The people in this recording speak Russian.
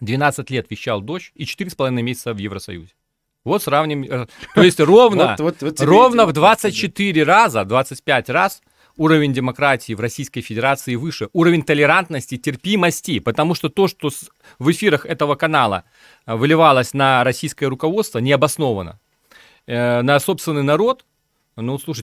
12 лет вещал дождь и 4,5 месяца в Евросоюзе. Вот сравним. Э, то есть ровно, вот, вот, вот ровно в 24 раза, 25 раз уровень демократии в Российской Федерации выше. Уровень толерантности, терпимости. Потому что то, что в эфирах этого канала э, выливалось на российское руководство, необоснованно. Э, на собственный народ, ну, слушай,